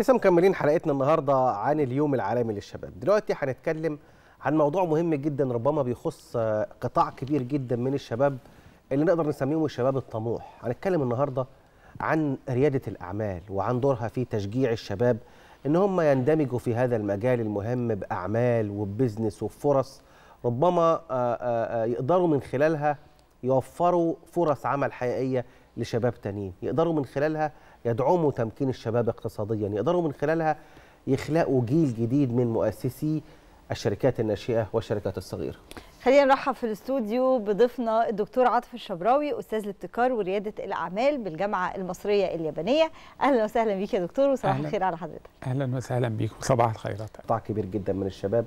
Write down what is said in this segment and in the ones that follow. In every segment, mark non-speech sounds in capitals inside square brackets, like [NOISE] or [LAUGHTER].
لسه مكملين حلقتنا النهارده عن اليوم العالمي للشباب دلوقتي هنتكلم عن موضوع مهم جدا ربما بيخص قطاع كبير جدا من الشباب اللي نقدر نسميهم الشباب الطموح هنتكلم النهارده عن رياده الاعمال وعن دورها في تشجيع الشباب ان هم يندمجوا في هذا المجال المهم باعمال وبزنس وفرص ربما آه، آه، آه، يقدروا من خلالها يوفروا فرص عمل حقيقيه لشباب تانيين يقدروا من خلالها يدعموا تمكين الشباب اقتصاديا يقدروا من خلالها يخلقوا جيل جديد من مؤسسي الشركات الناشئه والشركات الصغيره خلينا نرحب في الاستوديو بضيفنا الدكتور عاطف الشبراوي استاذ الابتكار ورياده الاعمال بالجامعه المصريه اليابانيه اهلا وسهلا بيك يا دكتور وصباح الخير على حضرتك اهلا وسهلا بيك وصباح الخيرات قطاع كبير جدا من الشباب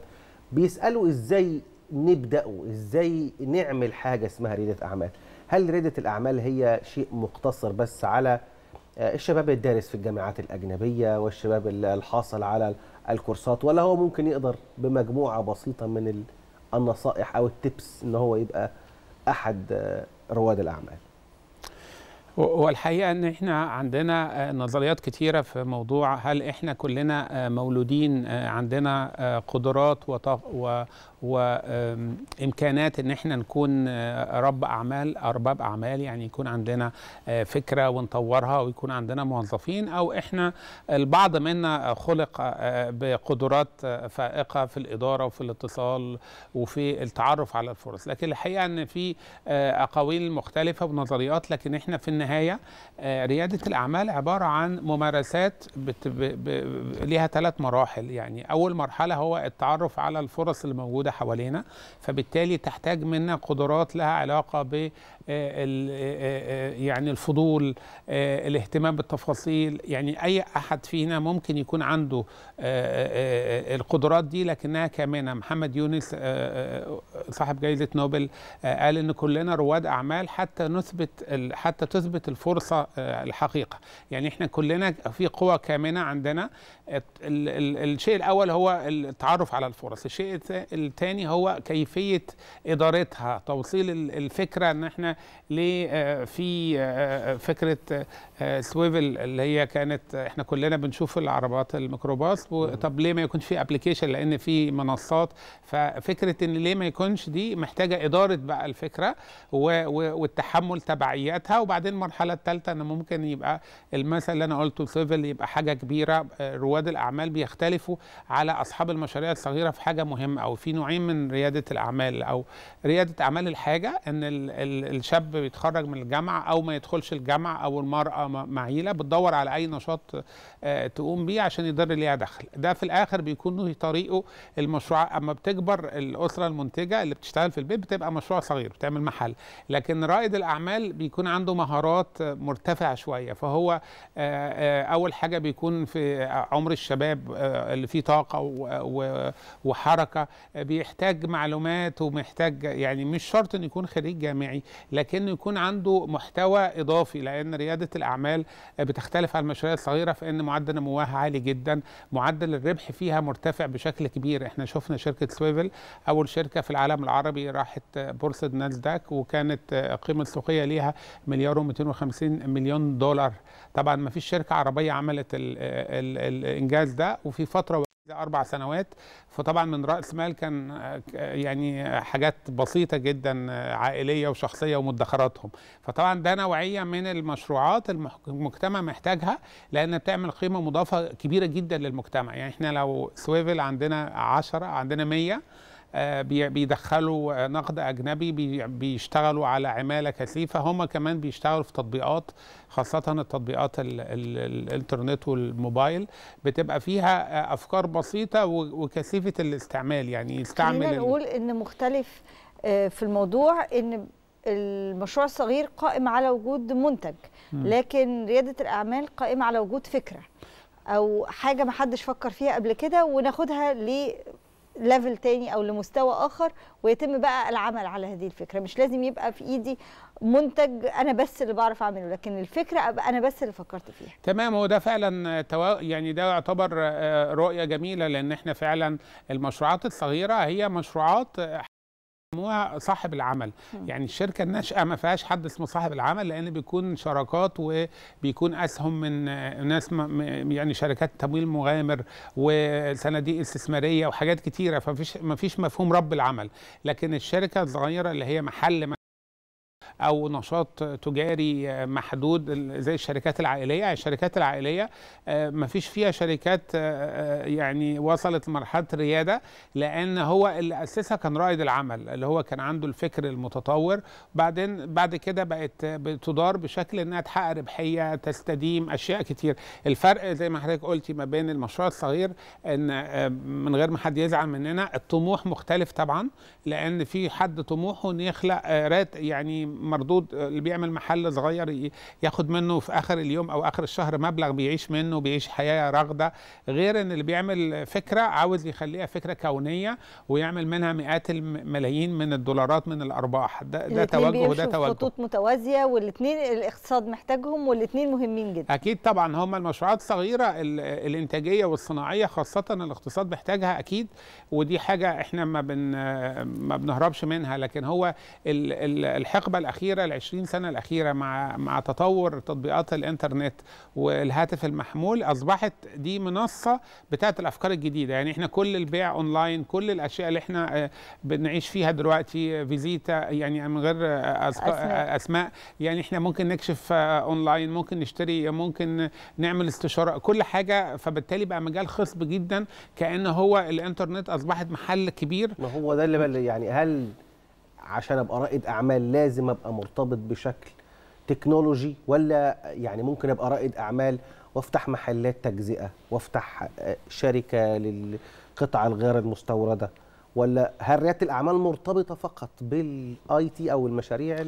بيسالوا ازاي نبداه ازاي نعمل حاجه اسمها رياده اعمال هل رياده الاعمال هي شيء مقتصر بس على آه، الشباب الدارس في الجامعات الاجنبيه والشباب الحاصل على الكورسات ولا هو ممكن يقدر بمجموعه بسيطه من النصائح او التبس ان هو يبقى احد آه، رواد الاعمال والحقيقه ان احنا عندنا آه، نظريات كثيره في موضوع هل احنا كلنا مولودين عندنا قدرات وامكانات ان احنا نكون آه، رب اعمال ارباب اعمال يعني يكون عندنا آه، فكره ونطورها ويكون عندنا موظفين او احنا البعض منا خلق آه، بقدرات فائقه في الاداره وفي الاتصال وفي التعرف على الفرص لكن الحقيقه ان في اقاويل مختلفه ونظريات لكن احنا في النهايه رياده الاعمال عباره عن ممارسات ليها ثلاث مراحل يعني اول مرحله هو التعرف على الفرص الموجوده موجوده حوالينا فبالتالي تحتاج منا قدرات لها علاقه ب آه، آه، آه، يعني الفضول الاهتمام بالتفاصيل يعني اي احد فينا ممكن يكون عنده القدرات دي لكنها كامنه محمد يونس صاحب جائزه نوبل قال ان كلنا رواد اعمال حتى نثبت حتى تثبت الفرصه الحقيقه يعني احنا كلنا في قوى كامنه عندنا الشيء الاول هو التعرف على الفرص الشيء الثاني الثاني هو كيفيه ادارتها توصيل الفكره ان احنا ليه آه، في آه، آه، فكره سويفل اللي هي كانت احنا كلنا بنشوف العربات الميكروباص طب ليه ما يكونش في ابلكيشن لان في منصات ففكره ان ليه ما يكونش دي محتاجه اداره بقى الفكره والتحمل تبعياتها وبعدين المرحله الثالثه ان ممكن يبقى المثل اللي انا قلته سويفل يبقى حاجه كبيره رواد الاعمال بيختلفوا على اصحاب المشاريع الصغيره في حاجه مهمه او في نوعين نوعين من رياده الاعمال او رياده اعمال الحاجه ان الشاب بيتخرج من الجامعه او ما يدخلش الجامعه او المراه معيله بتدور على اي نشاط آه، تقوم بيه عشان يضر ليها دخل ده في الاخر بيكون له طريقه المشروع اما بتكبر الاسره المنتجه اللي بتشتغل في البيت بتبقى مشروع صغير بتعمل محل لكن رائد الاعمال بيكون عنده مهارات مرتفعه شويه فهو آه، آه، اول حاجه بيكون في عمر الشباب اللي فيه طاقه وحركه بي بيحتاج معلومات ومحتاج يعني مش شرط انه يكون خريج جامعي لكنه يكون عنده محتوى اضافي لان رياده الاعمال بتختلف عن المشاريع الصغيره في ان معدل نموها عالي جدا معدل الربح فيها مرتفع بشكل كبير احنا شفنا شركه سويفل اول شركه في العالم العربي راحت بورصه ناسداك وكانت القيمه السوقيه ليها مليار و250 مليون دولار طبعا ما فيش شركه عربيه عملت الانجاز ده وفي فتره اربع سنوات فطبعا من راس مال كان يعني حاجات بسيطه جدا عائليه وشخصيه ومدخراتهم فطبعا ده نوعيه من المشروعات المجتمع محتاجها لان بتعمل قيمه مضافه كبيره جدا للمجتمع يعني احنا لو سويفل عندنا 10 عندنا 100 آه، بيدخلوا نقد اجنبي بيشتغلوا على عماله كثيفه هم كمان بيشتغلوا في تطبيقات خاصه التطبيقات الانترنت والموبايل بتبقى فيها آه، افكار بسيطه وكثيفه الاستعمال يعني يستعمل خلينا نقول ان مختلف آه، في الموضوع ان المشروع الصغير قائم على وجود منتج لكن رياده الاعمال قائمه على وجود فكره او حاجه ما حدش فكر فيها قبل كده وناخدها ل ليفل تاني او لمستوى اخر ويتم بقى العمل على هذه الفكره مش لازم يبقى في ايدي منتج انا بس اللي بعرف اعمله لكن الفكره ابقى انا بس اللي فكرت فيها تمام هو ده فعلا توا... يعني ده يعتبر آه، رؤيه جميله لان احنا فعلا المشروعات الصغيره هي مشروعات بيسموها صاحب العمل يعني الشركه الناشئه ما فيهاش حد اسمه صاحب العمل لان بيكون شراكات وبيكون اسهم من ناس يعني شركات تمويل مغامر وصناديق استثماريه وحاجات كتيره فمفيش فيش مفهوم رب العمل لكن الشركه الصغيره اللي هي محل او نشاط تجاري محدود زي الشركات العائليه يعني الشركات العائليه آه، ما فيش فيها شركات آه، آه، يعني وصلت لمرحله الرياده لان هو اللي اسسها كان رائد العمل اللي هو كان عنده الفكر المتطور بعدين بعد كده بقت بتدار بشكل انها تحقق ربحيه تستديم اشياء كتير الفرق زي ما حضرتك قلتي ما بين المشروع الصغير ان من غير ما حد يزعل مننا الطموح مختلف طبعا لان في حد طموحه انه يخلق يعني مردود آه، اللي بيعمل محل صغير ياخد منه في اخر اليوم او اخر الشهر مبلغ بيعيش منه بيعيش حياه راغده غير ان اللي بيعمل فكره عاوز يخليها فكره كونيه ويعمل منها مئات الملايين من الدولارات من الارباح ده ده توجه وده توجه خطوط متوازيه والاثنين الاقتصاد محتاجهم والاثنين مهمين جدا اكيد طبعا هم المشروعات الصغيره الانتاجيه والصناعيه خاصه الاقتصاد محتاجها اكيد ودي حاجه احنا ما بن ما بنهربش منها لكن هو الحقبه الاخيره ال 20 سنه الاخيره مع مع تطور تطبيقات الانترنت والهاتف المحمول اصبحت دي منصه بتاعه الافكار الجديده يعني احنا كل البيع اونلاين كل الاشياء اللي احنا آه، بنعيش فيها دلوقتي آه، فيزيتا يعني من غير آه، أسماء. اسماء يعني احنا ممكن نكشف اونلاين ممكن نشتري ممكن نعمل استشاره كل حاجه فبالتالي بقى مجال خصب جدا كان هو الانترنت اصبحت محل كبير ما هو ده اللي يعني هل عشان ابقى رائد اعمال لازم ابقى مرتبط بشكل تكنولوجي ولا يعني ممكن ابقى رائد اعمال وافتح محلات تجزئه وافتح آه، شركه للقطع الغير المستورده ولا هل رياده الاعمال مرتبطه فقط بالاي تي او المشاريع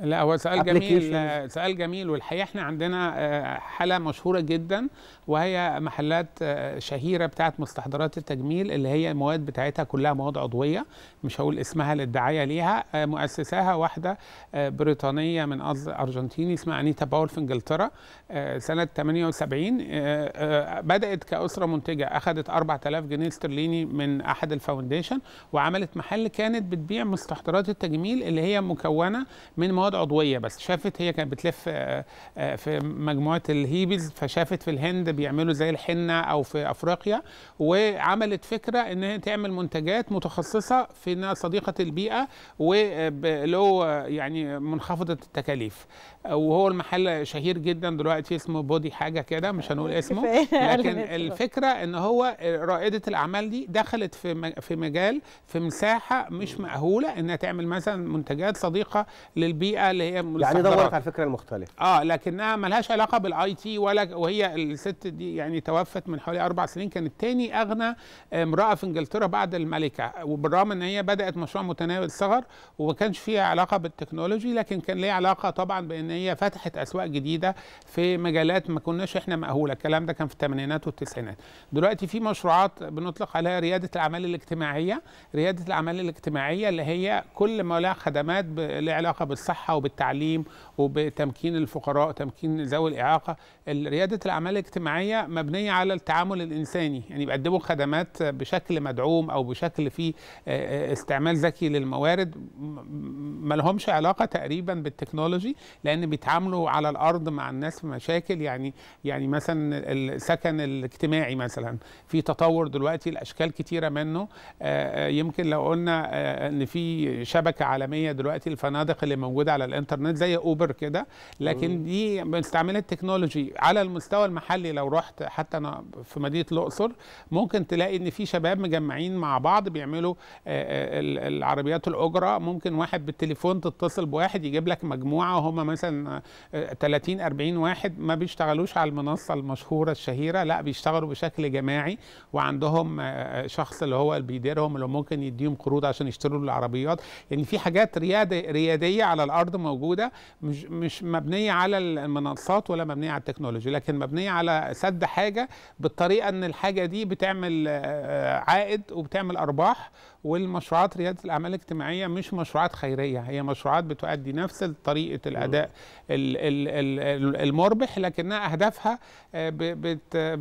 لا هو سؤال جميل سؤال جميل والحقيقه احنا عندنا آه، حاله مشهوره جدا وهي محلات آه، شهيره بتاعه مستحضرات التجميل اللي هي المواد بتاعتها كلها مواد عضويه مش هقول اسمها للدعايه ليها آه، مؤسساها واحده بريطانيه من اصل ارجنتيني اسمها انيتا باول في انجلترا سنه 78 بدات كاسره منتجه اخذت 4000 جنيه استرليني من احد الفاونديشن العالم وعملت محل كانت بتبيع مستحضرات التجميل اللي هي مكونه من مواد عضويه بس شافت هي كانت بتلف آه، آه، في مجموعه الهيبز فشافت في الهند بيعملوا زي الحنه او في افريقيا وعملت فكره ان هي تعمل منتجات متخصصه في انها صديقه البيئه ولو آه، يعني منخفضه التكاليف وهو المحل شهير جدا دلوقتي اسمه بودي حاجه كده مش هنقول اسمه [LAUGHS] لكن الفكره ان هو رائده الاعمال دي دخلت في في مجال الاستغلال في مساحه مش مأهوله انها تعمل مثلا منتجات صديقه للبيئه اللي هي يعني دورت على الفكره المختلفه اه لكنها ملهاش علاقه بالاي تي ولا وهي الست دي يعني توفت من حوالي اربع سنين كانت تاني اغنى آه، امراه في انجلترا بعد الملكه وبالرغم ان هي بدات مشروع متناول الصغر وما كانش فيها علاقه بالتكنولوجي لكن كان ليه علاقه طبعا بان هي فتحت اسواق جديده في مجالات ما كناش احنا مأهوله الكلام ده كان في الثمانينات والتسعينات دلوقتي في مشروعات بنطلق عليها رياده الاعمال الاجتماعيه ريادة الأعمال الاجتماعية اللي هي كل ما لها خدمات لها علاقة بالصحة وبالتعليم وبتمكين الفقراء وتمكين ذوي الإعاقة ريادة الأعمال الاجتماعية مبنية على التعامل الإنساني يعني بيقدموا خدمات بشكل مدعوم أو بشكل فيه آه، آه، استعمال ذكي للموارد ما لهمش علاقة تقريبا بالتكنولوجي لأن بيتعاملوا على الأرض مع الناس في مشاكل يعني يعني مثلا السكن الاجتماعي مثلا في تطور دلوقتي لأشكال كتيرة منه آه، يمكن لو قلنا آه، ان في شبكه عالميه دلوقتي الفنادق اللي موجوده على الانترنت زي اوبر كده لكن دي بنستعمل التكنولوجي على المستوى المحلي لو رحت حتى انا في مدينه الاقصر ممكن تلاقي ان في شباب مجمعين مع بعض بيعملوا آه، آه، العربيات الاجره ممكن واحد بالتليفون تتصل بواحد يجيب لك مجموعه وهم مثلا 30 40 واحد ما بيشتغلوش على المنصه المشهوره الشهيره لا بيشتغلوا بشكل جماعي وعندهم شخص اللي هو بيديرهم ولو ممكن يديهم قروض عشان يشتروا العربيات يعني في حاجات ريادة رياديه على الارض موجوده مش مش مبنيه على المنصات ولا مبنيه على التكنولوجيا لكن مبنيه على سد حاجه بالطريقه ان الحاجه دي بتعمل عائد وبتعمل ارباح والمشروعات رياده الاعمال الاجتماعيه مش مشروعات خيريه هي مشروعات بتؤدي نفس طريقه الاداء المربح لكنها اهدافها آه،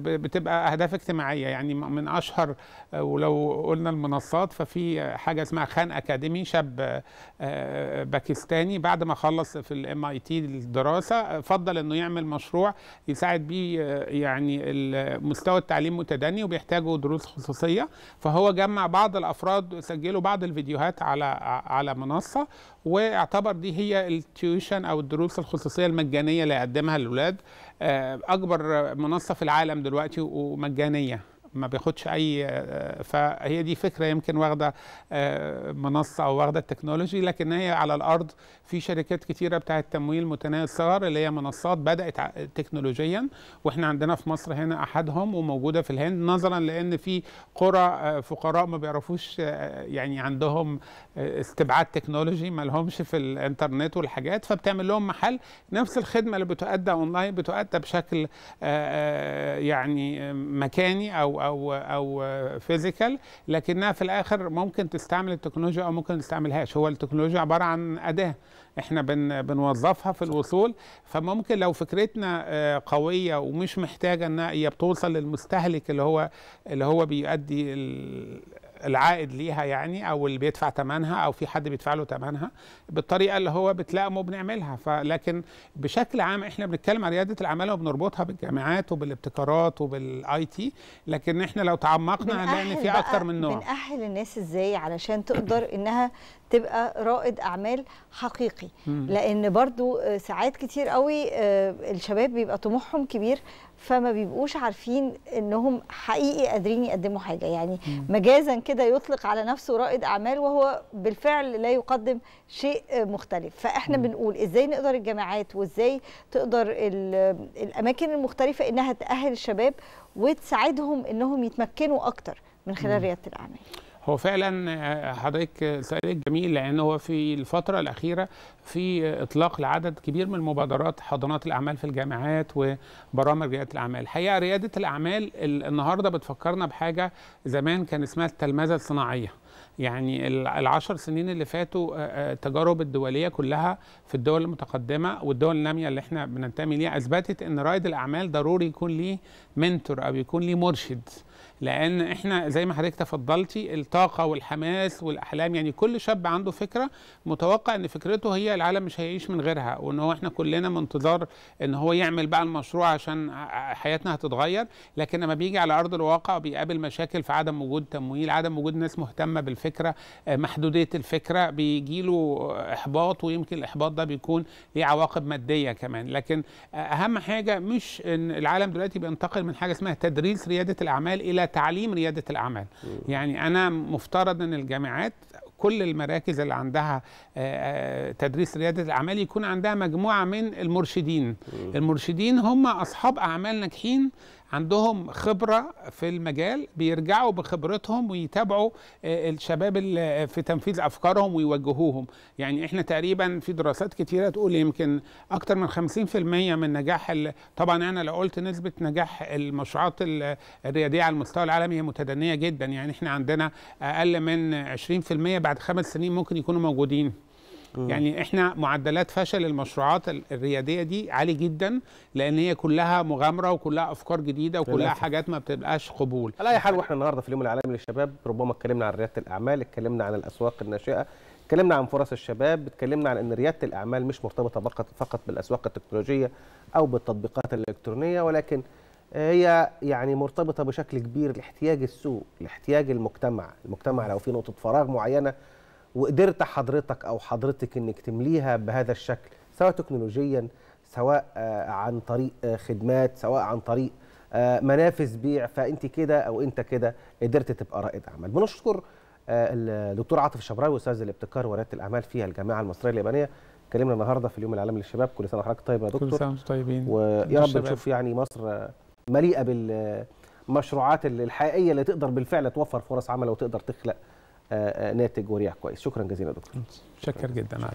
بتبقى اهداف اجتماعيه يعني من اشهر آه، ولو قلنا المنصات ففي حاجه اسمها خان اكاديمي شاب آه، باكستاني بعد ما خلص في الام اي تي الدراسه فضل انه يعمل مشروع يساعد بيه يعني مستوى التعليم متدني وبيحتاجه دروس خصوصيه فهو جمع بعض الافراد برضو سجلوا بعض الفيديوهات على على منصه واعتبر دي هي التيوشن او الدروس الخصوصيه المجانيه اللي يقدمها الاولاد آه، اكبر منصه في العالم دلوقتي ومجانيه ما بياخدش اي فهي دي فكره يمكن واخده آه، منصه او واخده التكنولوجي لكن هي على الارض في شركات كتيره بتاعه تمويل متناهي الصغر اللي هي منصات بدات تكنولوجيا واحنا عندنا في مصر هنا احدهم وموجوده في الهند نظرا لان في قرى آه، فقراء ما بيعرفوش آه، يعني عندهم استبعاد تكنولوجي ما لهمش في الانترنت والحاجات فبتعمل لهم محل نفس الخدمه اللي بتؤدى اونلاين بتؤدى بشكل يعني مكاني او او او فيزيكال لكنها في الاخر ممكن تستعمل التكنولوجيا او ممكن ما تستعملهاش هو التكنولوجيا عباره عن اداه احنا بن بنوظفها في الوصول فممكن لو فكرتنا آه، قويه ومش محتاجه ان هي بتوصل للمستهلك اللي هو اللي هو بيؤدي العائد ليها يعني او اللي بيدفع ثمنها او في حد بيدفع له ثمنها بالطريقه اللي هو بتلائمه بنعملها فلكن بشكل عام احنا بنتكلم عن رياده الاعمال وبنربطها بالجامعات وبالابتكارات وبالاي تي لكن احنا لو تعمقنا هنلاقي ان في اكتر من نوع بنأهل الناس ازاي علشان تقدر انها تبقى رائد اعمال حقيقي لان برضو آه، ساعات كتير قوي آه، الشباب بيبقى طموحهم كبير فما بيبقوش عارفين انهم حقيقي قادرين يقدموا حاجه يعني مجازا كده يطلق على نفسه رائد اعمال وهو بالفعل لا يقدم شيء آه، مختلف فاحنا بنقول ازاي نقدر الجامعات وازاي تقدر الاماكن المختلفه انها تاهل الشباب وتساعدهم انهم يتمكنوا اكتر من خلال رياده الاعمال هو فعلا آه، حضرتك سؤالك جميل لان هو في الفتره الاخيره في اطلاق لعدد كبير من مبادرات حضانات الاعمال في الجامعات وبرامج رياده الاعمال الحقيقه رياده الاعمال النهارده بتفكرنا بحاجه زمان كان اسمها التلمذه الصناعيه يعني العشر سنين اللي فاتوا آه، آه، التجارب الدوليه كلها في الدول المتقدمه والدول الناميه اللي احنا بننتمي ليها اثبتت ان رائد الاعمال ضروري يكون ليه منتور او يكون ليه مرشد لان احنا زي ما حضرتك تفضلتي الطاقه والحماس والاحلام يعني كل شاب عنده فكره متوقع ان فكرته هي العالم مش هيعيش من غيرها وان هو احنا كلنا منتظر ان هو يعمل بقى المشروع عشان حياتنا هتتغير لكن لما بيجي على ارض الواقع بيقابل مشاكل في عدم وجود تمويل عدم وجود ناس مهتمه بالفكره الفكره آه، محدوديه الفكره بيجي له احباط ويمكن الاحباط ده بيكون ليه عواقب ماديه كمان لكن آه، اهم حاجه مش ان العالم دلوقتي بينتقل من حاجه اسمها تدريس رياده الاعمال الى تعليم رياده الاعمال يعني انا مفترض ان الجامعات كل المراكز اللي عندها آه، تدريس رياده الاعمال يكون عندها مجموعه من المرشدين المرشدين هم اصحاب اعمال ناجحين عندهم خبرة في المجال بيرجعوا بخبرتهم ويتابعوا آه، الشباب آه، في تنفيذ أفكارهم ويوجهوهم يعني إحنا تقريبا في دراسات كتيرة تقول يمكن أكتر من 50% من نجاح طبعا أنا لو قلت نسبة نجاح المشروعات الريادية على المستوى العالمي هي متدنية جدا يعني إحنا عندنا أقل من 20% بعد خمس سنين ممكن يكونوا موجودين يعني احنا معدلات فشل المشروعات الرياديه دي عالي جدا لان هي كلها مغامره وكلها افكار جديده وكلها حاجات ما بتبقاش قبول على اي حال واحنا النهارده في اليوم العالمي للشباب ربما اتكلمنا عن رياده الاعمال اتكلمنا عن الاسواق الناشئه اتكلمنا عن فرص الشباب اتكلمنا عن ان رياده الاعمال مش مرتبطه فقط بالاسواق التكنولوجيه او بالتطبيقات الالكترونيه ولكن هي يعني مرتبطه بشكل كبير لاحتياج السوق لاحتياج المجتمع المجتمع لو في نقطه فراغ معينه وقدرت حضرتك او حضرتك انك تمليها بهذا الشكل سواء تكنولوجيا سواء آه، عن طريق آه، خدمات سواء عن طريق آه، منافذ بيع فانت كده او انت كده قدرت تبقى رائد اعمال بنشكر الدكتور عاطف الشبراوي استاذ الابتكار ورياده الاعمال في الجامعه المصريه اليابانيه اتكلمنا النهارده في اليوم العالمي للشباب كل سنه وحضرتك طيب يا دكتور كل سنه وانتم طيبين ويا رب نشوف يعني مصر مليئه بالمشروعات الحقيقيه اللي تقدر بالفعل توفر فرص عمل وتقدر تخلق آه، آه، ناتج ورياح كويس شكرا جزيلا دكتور شكرا جدا